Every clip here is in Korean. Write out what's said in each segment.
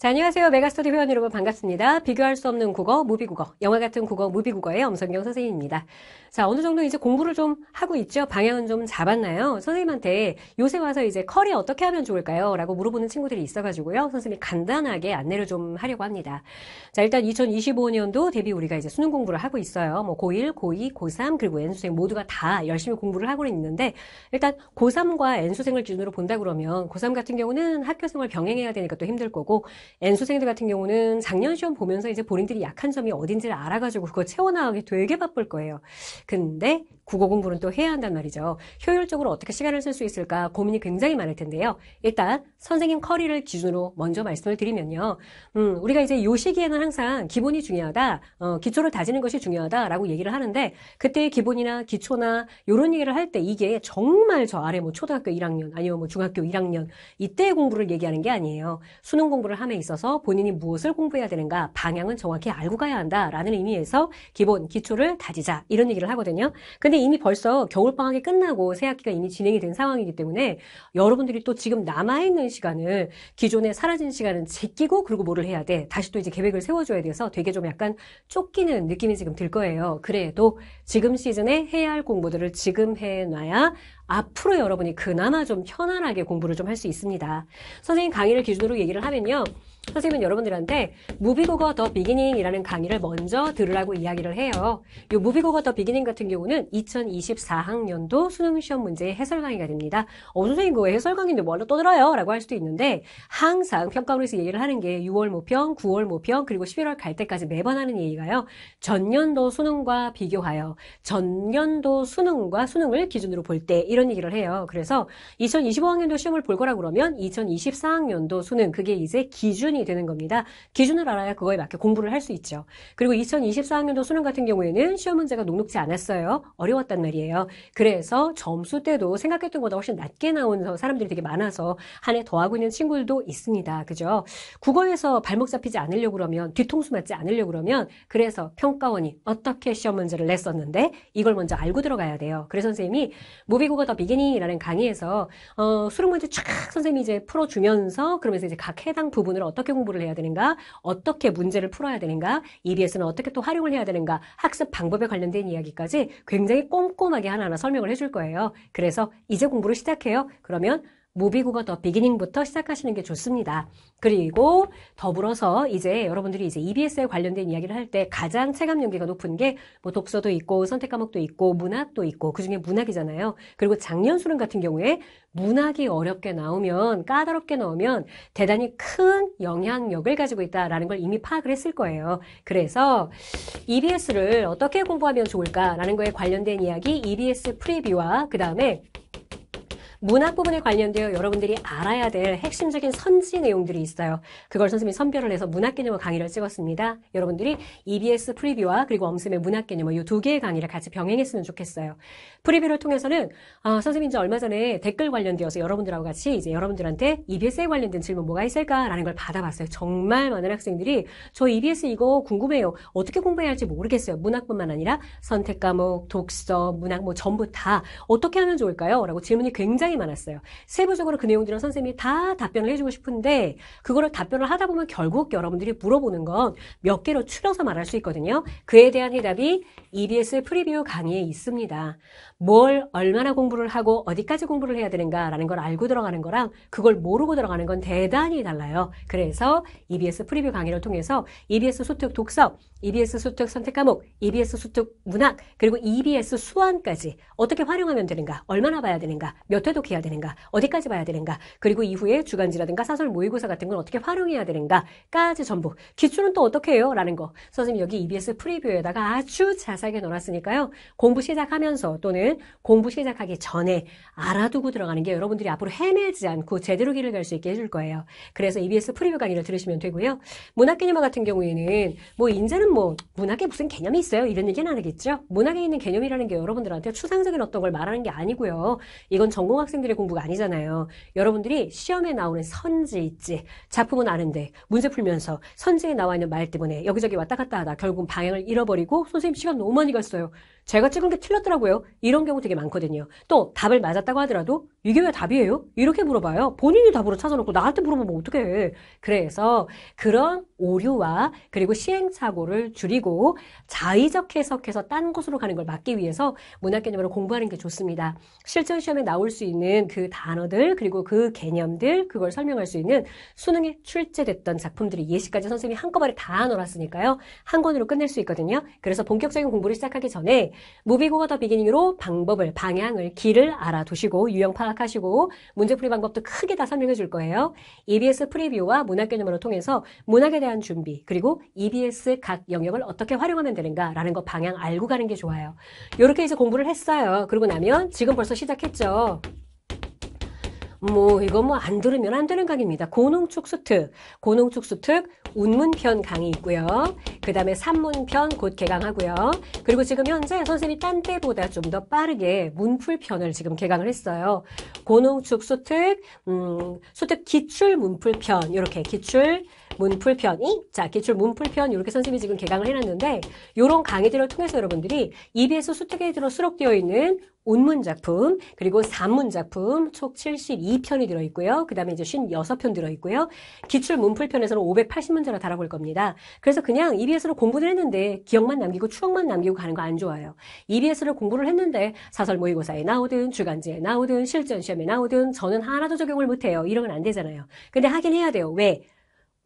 자, 안녕하세요. 메가스터디 회원 여러분 반갑습니다. 비교할 수 없는 국어, 무비국어, 영화 같은 국어, 무비국어의 엄성경 선생님입니다. 자, 어느 정도 이제 공부를 좀 하고 있죠? 방향은 좀 잡았나요? 선생님한테 요새 와서 이제 커리어 떻게 하면 좋을까요? 라고 물어보는 친구들이 있어가지고요. 선생님이 간단하게 안내를 좀 하려고 합니다. 자, 일단 2025년도 대비 우리가 이제 수능 공부를 하고 있어요. 뭐 고1, 고2, 고3, 그리고 N수생 모두가 다 열심히 공부를 하고는 있는데 일단 고3과 N수생을 기준으로 본다 그러면 고3 같은 경우는 학교 생활 병행해야 되니까 또 힘들 거고 N수생들 같은 경우는 작년 시험 보면서 이제 본인들이 약한 점이 어딘지를 알아가지고 그거 채워나가기 되게 바쁠 거예요. 근데 국어 공부는 또 해야 한단 말이죠. 효율적으로 어떻게 시간을 쓸 수 있을까 고민이 굉장히 많을 텐데요. 일단 선생님 커리를 기준으로 먼저 말씀을 드리면요. 음, 우리가 이제 요 시기에는 항상 기본이 중요하다, 어, 기초를 다지는 것이 중요하다라고 얘기를 하는데 그때의 기본이나 기초나 요런 얘기를 할 때 이게 정말 저 아래 뭐 초등학교 1학년 아니면 뭐 중학교 1학년 이때의 공부를 얘기하는 게 아니에요. 수능 공부를 함에 있어서 본인이 무엇을 공부해야 되는가 방향은 정확히 알고 가야 한다라는 의미에서 기본 기초를 다지자 이런 얘기를 하거든요. 근데 근데 이미 벌써 겨울방학이 끝나고 새학기가 이미 진행이 된 상황이기 때문에 여러분들이 또 지금 남아있는 시간을 기존에 사라진 시간은 제끼고 그리고 뭐를 해야 돼. 다시 또 이제 계획을 세워줘야 돼서 되게 좀 약간 쫓기는 느낌이 지금 들 거예요. 그래도 지금 시즌에 해야 할 공부들을 지금 해놔야 앞으로 여러분이 그나마 좀 편안하게 공부를 좀 할 수 있습니다. 선생님 강의를 기준으로 얘기를 하면요. 선생님은 여러분들한테 무비고거 더 비기닝이라는 강의를 먼저 들으라고 이야기를 해요. 이 무비고거 더 비기닝 같은 경우는 2024학년도 수능 시험 문제의 해설 강의가 됩니다. 어 선생님 그거 해설 강의인데 뭘로 또 들어요? 라고 할 수도 있는데 항상 평가원에서 얘기를 하는 게 6월 모평, 9월 모평 그리고 11월 갈 때까지 매번 하는 얘기가요. 전년도 수능과 비교하여 전년도 수능과 수능을 기준으로 볼 때 이런 얘기를 해요. 그래서 2025학년도 시험을 볼 거라 그러면 2024학년도 수능 그게 이제 기준이 기준이 되는 겁니다. 기준을 알아야 그거에 맞게 공부를 할 수 있죠. 그리고 2024학년도 수능 같은 경우에는 시험 문제가 녹록지 않았어요. 어려웠단 말이에요. 그래서 점수 때도 생각했던 것보다 훨씬 낮게 나오는 사람들이 되게 많아서 한 해 더하고 있는 친구들도 있습니다. 그죠? 국어에서 발목 잡히지 않으려고 그러면 뒤통수 맞지 않으려고 그러면 그래서 평가원이 어떻게 시험 문제를 냈었는데 이걸 먼저 알고 들어가야 돼요. 그래서 선생님이 모비국어 더 비기닝이라는 강의에서 어, 수능 문제 쫙 선생님이 이제 풀어주면서 그러면서 이제 각 해당 부분을 어떻게 어떻게 공부를 해야 되는가, 어떻게 문제를 풀어야 되는가, EBS는 어떻게 또 활용을 해야 되는가, 학습 방법에 관련된 이야기까지 굉장히 꼼꼼하게 하나하나 설명을 해줄 거예요. 그래서 이제 공부를 시작해요. 그러면 모비고가더 비기닝부터 시작하시는 게 좋습니다. 그리고 더불어서 이제 여러분들이 이제 EBS에 관련된 이야기를 할 때 가장 체감 연계가 높은 게 뭐 독서도 있고 선택 과목도 있고 문학도 있고 그중에 문학이잖아요. 그리고 작년 수능 같은 경우에 문학이 어렵게 나오면 까다롭게 나오면 대단히 큰 영향력을 가지고 있다라는 걸 이미 파악을 했을 거예요. 그래서 EBS를 어떻게 공부하면 좋을까라는 거에 관련된 이야기 EBS 프리뷰와 그 다음에 문학 부분에 관련되어 여러분들이 알아야 될 핵심적인 선지 내용들이 있어요. 그걸 선생님이 선별을 해서 문학 개념을 강의를 찍었습니다. 여러분들이 EBS 프리뷰와 그리고 엄쌤의 문학 개념을이두 개의 강의를 같이 병행했으면 좋겠어요. 프리뷰를 통해서는 어, 선생님 이제 얼마 전에 댓글 관련되어서 여러분들하고 같이 이제 여러분들한테 EBS에 관련된 질문 뭐가 있을까라는 걸 받아봤어요. 정말 많은 학생들이 저 EBS 이거 궁금해요. 어떻게 공부해야 할지 모르겠어요. 문학뿐만 아니라 선택 과목, 독서, 문학 뭐 전부 다 어떻게 하면 좋을까요? 라고 질문이 굉장히 굉장히 많았어요. 세부적으로 그내용들은 선생님이 다 답변을 해주고 싶은데 그거를 답변을 하다 보면 결국 여러분들이 물어보는 건 몇 개로 추려서 말할 수 있거든요. 그에 대한 해답이 EBS 프리뷰 강의에 있습니다. 뭘 얼마나 공부를 하고 어디까지 공부를 해야 되는가라는 걸 알고 들어가는 거랑 그걸 모르고 들어가는 건 대단히 달라요. 그래서 EBS 프리뷰 강의를 통해서 EBS 소득 독서, EBS 소득 선택 과목, EBS 소득 문학, 그리고 EBS 수완까지 어떻게 활용하면 되는가, 얼마나 봐야 되는가, 몇 회도 해독해야 되는가, 어디까지 봐야 되는가, 그리고 이후에 주간지라든가 사설 모의고사 같은 건 어떻게 활용해야 되는가까지 전부. 기출은 또 어떻게 해요? 라는 거. 선생님 여기 EBS 프리뷰에다가 아주 자세하게 넣어놨으니까요. 공부 시작하면서 또는 공부 시작하기 전에 알아두고 들어가는 게 여러분들이 앞으로 헤매지 않고 제대로 길을 갈 수 있게 해줄 거예요. 그래서 EBS 프리뷰 강의를 들으시면 되고요. 문학 개념화 같은 경우에는 뭐 인제는 뭐 문학에 무슨 개념이 있어요? 이런 얘기는 안 하겠죠? 문학에 있는 개념이라는 게 여러분들한테 추상적인 어떤 걸 말하는 게 아니고요. 이건 전공학 학생들의 공부가 아니잖아요. 여러분들이 시험에 나오는 선지 있지. 작품은 아는데 문제 풀면서 선지에 나와 있는 말 때문에 여기저기 왔다 갔다 하다 결국 방향을 잃어버리고 선생님 시간 너무 많이 갔어요. 제가 찍은 게 틀렸더라고요. 이런 경우 되게 많거든요. 또 답을 맞았다고 하더라도 이게 왜 답이에요? 이렇게 물어봐요. 본인이 답으로 찾아놓고 나한테 물어보면 어떡해. 그래서 그런 오류와 그리고 시행착오를 줄이고 자의적 해석해서 딴 곳으로 가는 걸 막기 위해서 문학 개념으로 공부하는 게 좋습니다. 실전 시험에 나올 수 있는 그 단어들 그리고 그 개념들 그걸 설명할 수 있는 수능에 출제됐던 작품들이 예시까지 선생님이 한꺼번에 다 넣어놨으니까요. 한 권으로 끝낼 수 있거든요. 그래서 본격적인 공부를 시작하기 전에 무비고가더 비기닝으로 방법을, 방향을, 길을 알아두시고 유형 파악하시고 문제풀이 방법도 크게 다 설명해 줄 거예요. EBS 프리뷰와 문학 개념으로 통해서 문학에 대한 준비 그리고 EBS 각 영역을 어떻게 활용하면 되는가라는 거 방향 알고 가는 게 좋아요. 이렇게 이제 공부를 했어요. 그러고 나면 지금 벌써 시작했죠. 뭐 이거 뭐 안 들으면 안 되는 강입니다. 고농축 수특, 고농축 수특, 운문편 강의 있고요. 그 다음에 산문편 곧 개강하고요. 그리고 지금 현재 선생님이 딴 때보다 좀 더 빠르게 문풀편을 지금 개강을 했어요. 고농축 소특, 음, 소특 기출 문풀편 이렇게 기출 문풀편이 자 기출 문풀편 이렇게 선생님이 지금 개강을 해놨는데 이런 강의들을 통해서 여러분들이 EBS 수특에 들어 수록되어 있는 운문 작품 그리고 산문 작품 총 72편이 들어있고요. 그 다음에 이제 56편 들어있고요. 기출 문풀편에서는 580문제나 달아볼 겁니다. 그래서 그냥 EBS로 공부를 했는데 기억만 남기고 추억만 남기고 가는 거 안 좋아요. EBS를 공부를 했는데 사설 모의고사에 나오든 주간지에 나오든 실전 시험에 나오든 저는 하나도 적용을 못해요. 이러면안 되잖아요. 근데 하긴 해야 돼요. 왜?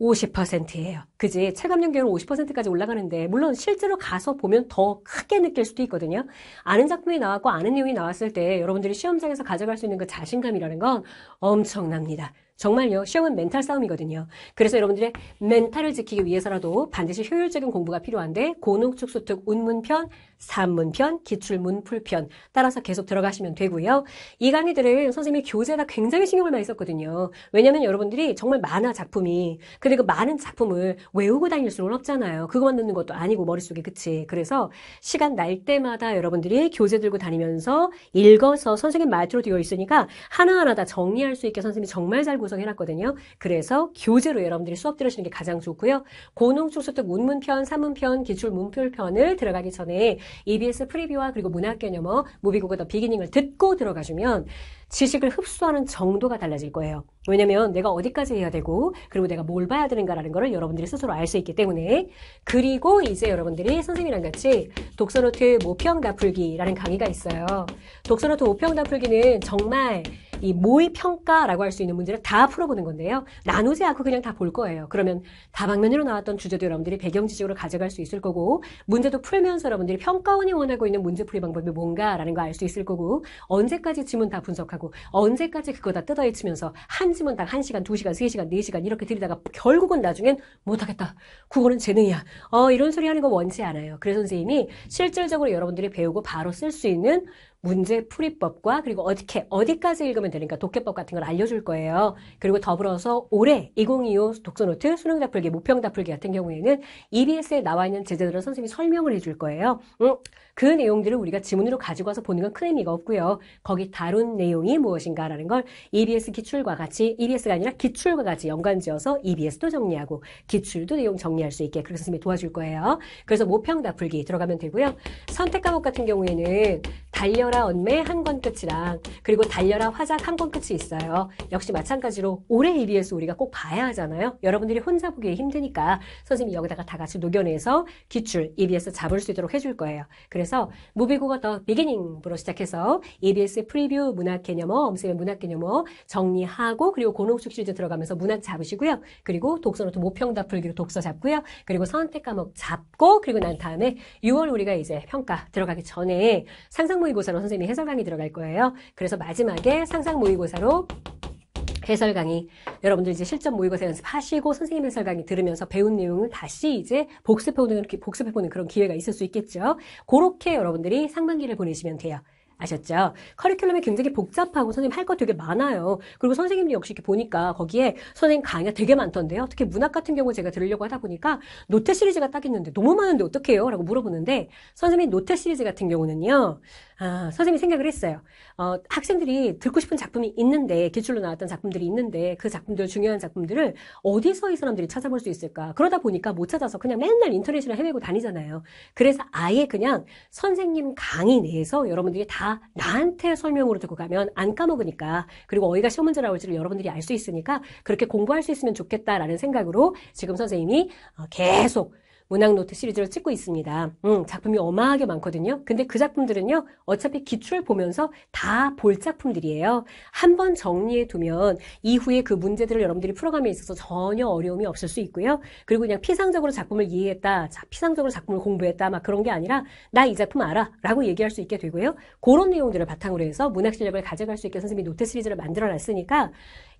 50%예요. 그지? 체감형 경우는 50%까지 올라가는데 물론 실제로 가서 보면 더 크게 느낄 수도 있거든요. 아는 작품이 나왔고 아는 내용이 나왔을 때 여러분들이 시험장에서 가져갈 수 있는 그 자신감이라는 건 엄청납니다. 정말요. 시험은 멘탈 싸움이거든요. 그래서 여러분들의 멘탈을 지키기 위해서라도 반드시 효율적인 공부가 필요한데 고농축소특 운문편, 산문편, 기출문풀편 따라서 계속 들어가시면 되고요. 이 강의들은 선생님이 교재에다 굉장히 신경을 많이 썼거든요. 왜냐하면 여러분들이 정말 많아 작품이 근데 그 많은 작품을 외우고 다닐 수는 없잖아요. 그것만 넣는 것도 아니고 머릿속에 그치. 그래서 시간 날 때마다 여러분들이 교재 들고 다니면서 읽어서 선생님 말투로 되어 있으니까 하나하나 다 정리할 수 있게 선생님이 정말 잘 구성 구성해놨거든요. 그래서 교재로 여러분들이 수업 들으시는 게 가장 좋고요. 고농 축소득 운문편, 사문편 기출 문필편을 들어가기 전에 EBS 프리뷰와 그리고 문학 개념어, 모비국어 더 비기닝을 듣고 들어가주면 지식을 흡수하는 정도가 달라질 거예요. 왜냐면 내가 어디까지 해야 되고 그리고 내가 뭘 봐야 되는가라는 거를 여러분들이 스스로 알 수 있기 때문에 그리고 이제 여러분들이 선생님이랑 같이 독서노트 모평 다풀기라는 강의가 있어요. 독서노트 모평 다풀기는 정말 이 모의 평가라고 할 수 있는 문제를 다 풀어보는 건데요. 나누지 않고 그냥 다 볼 거예요. 그러면 다방면으로 나왔던 주제도 여러분들이 배경 지식으로 가져갈 수 있을 거고 문제도 풀면서 여러분들이 평가원이 원하고 있는 문제 풀이 방법이 뭔가라는 거 알 수 있을 거고 언제까지 지문 다 분석하고 언제까지 그거 다 뜯어헤치면서 한 지문당 1시간, 2시간, 3시간, 4시간 이렇게 들이다가 결국은 나중엔 못하겠다. 국어는 재능이야. 어 이런 소리 하는 거 원치 않아요. 그래서 선생님이 실질적으로 여러분들이 배우고 바로 쓸 수 있는 문제 풀이법과 그리고 어떻게 어디까지 읽으면 되는가 독해법 같은 걸 알려줄 거예요. 그리고 더불어서 올해 2025 독서노트 수능답 풀기 모평답 풀기 같은 경우에는 EBS에 나와 있는 제재들을 선생님이 설명을 해줄 거예요. 음, 그 내용들을 우리가 지문으로 가지고 와서 보는 건 큰 의미가 없고요. 거기 다룬 내용이 무엇인가라는 걸 EBS 기출과 같이 EBS가 아니라 기출과 같이 연관지어서 EBS도 정리하고 기출도 내용 정리할 수 있게 그렇게 선생님이 도와줄 거예요. 그래서 모평답 풀기 들어가면 되고요. 선택 과목 같은 경우에는 달려라 언매 한 권 끝이랑 그리고 달려라 화작 한 권 끝이 있어요. 역시 마찬가지로 올해 이비에 s 우리가 꼭 봐야 하잖아요. 여러분들이 혼자 보기 에 힘드니까 선생님이 여기다가 다 같이 녹여내서 기출 이비에 s 잡을 수 있도록 해줄 거예요. 그래서 무비고가더비기닝으로 시작해서 이 EBS 프리뷰 문학 개념어, 엄쌤의 문학 개념어 정리하고 그리고 고농축 실리즈 들어가면서 문학 잡으시고요. 그리고 독서노트 모평답 풀기로 독서 잡고요. 그리고 선택 과목 잡고 그리고 난 다음에 6월 우리가 이제 평가 들어가기 전에 상상 모의고사로 선생님이 해설 강의 들어갈 거예요. 그래서 마지막에 상상 모의고사로 해설 강의 여러분들 이제 실전 모의고사 연습하시고 선생님 해설 강의 들으면서 배운 내용을 다시 이제 복습해보는 복습해보는 그런 기회가 있을 수 있겠죠. 그렇게 여러분들이 상반기를 보내시면 돼요. 아셨죠? 커리큘럼이 굉장히 복잡하고 선생님 할 거 되게 많아요. 그리고 선생님 역시 이렇게 보니까 거기에 선생님 강의가 되게 많던데요. 특히 문학 같은 경우 제가 들으려고 하다 보니까 노트 시리즈가 딱 있는데 너무 많은데 어떡해요? 라고 물어보는데 선생님 노트 시리즈 같은 경우는요. 아, 선생님이 생각을 했어요. 어, 학생들이 듣고 싶은 작품이 있는데, 기출로 나왔던 작품들이 있는데, 그 작품들, 중요한 작품들을 어디서 이 사람들이 찾아볼 수 있을까? 그러다 보니까 못 찾아서 그냥 맨날 인터넷이나 헤매고 다니잖아요. 그래서 아예 그냥 선생님 강의 내에서 여러분들이 다 나한테 설명으로 듣고 가면 안 까먹으니까, 그리고 어디가 시험 문제 나올지를 여러분들이 알 수 있으니까, 그렇게 공부할 수 있으면 좋겠다라는 생각으로 지금 선생님이 어, 계속 문학 노트 시리즈를 찍고 있습니다. 음, 작품이 어마하게 많거든요. 근데 그 작품들은요, 어차피 기출을 보면서 다 볼 작품들이에요. 한번 정리해 두면 이후에 그 문제들을 여러분들이 풀어가에 있어서 전혀 어려움이 없을 수 있고요. 그리고 그냥 피상적으로 작품을 이해했다, 자, 피상적으로 작품을 공부했다, 막 그런 게 아니라 나 이 작품 알아 라고 얘기할 수 있게 되고요. 그런 내용들을 바탕으로 해서 문학 실력을 가져갈 수 있게 선생님이 노트 시리즈를 만들어 놨으니까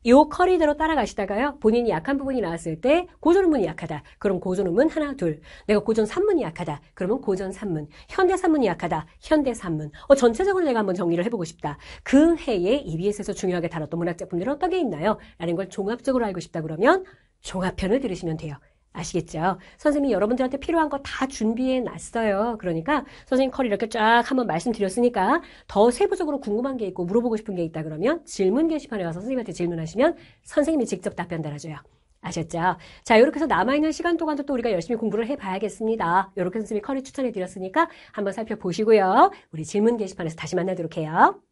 요 커리대로 따라가시다가요. 본인이 약한 부분이 나왔을 때 고전음문이 약하다. 그럼 고전음문 하나 둘. 내가 고전 산문이 약하다. 그러면 고전 산문 현대 산문이 약하다. 현대 산문 어, 전체적으로 내가 한번 정리를 해보고 싶다. 그 해에 EBS에서 중요하게 다뤘던 문학 작품들은 어떤 게 있나요? 라는 걸 종합적으로 알고 싶다 그러면 종합편을 들으시면 돼요. 아시겠죠? 선생님이 여러분들한테 필요한 거 다 준비해 놨어요. 그러니까 선생님 컬 이렇게 쫙 한번 말씀드렸으니까 더 세부적으로 궁금한 게 있고 물어보고 싶은 게 있다 그러면 질문 게시판에 와서 선생님한테 질문하시면 선생님이 직접 답변 달아줘요. 아셨죠? 자, 이렇게 해서 남아있는 시간 동안도 또 우리가 열심히 공부를 해봐야겠습니다. 이렇게 선생님이 컬이 추천해드렸으니까 한번 살펴보시고요. 우리 질문 게시판에서 다시 만나도록 해요.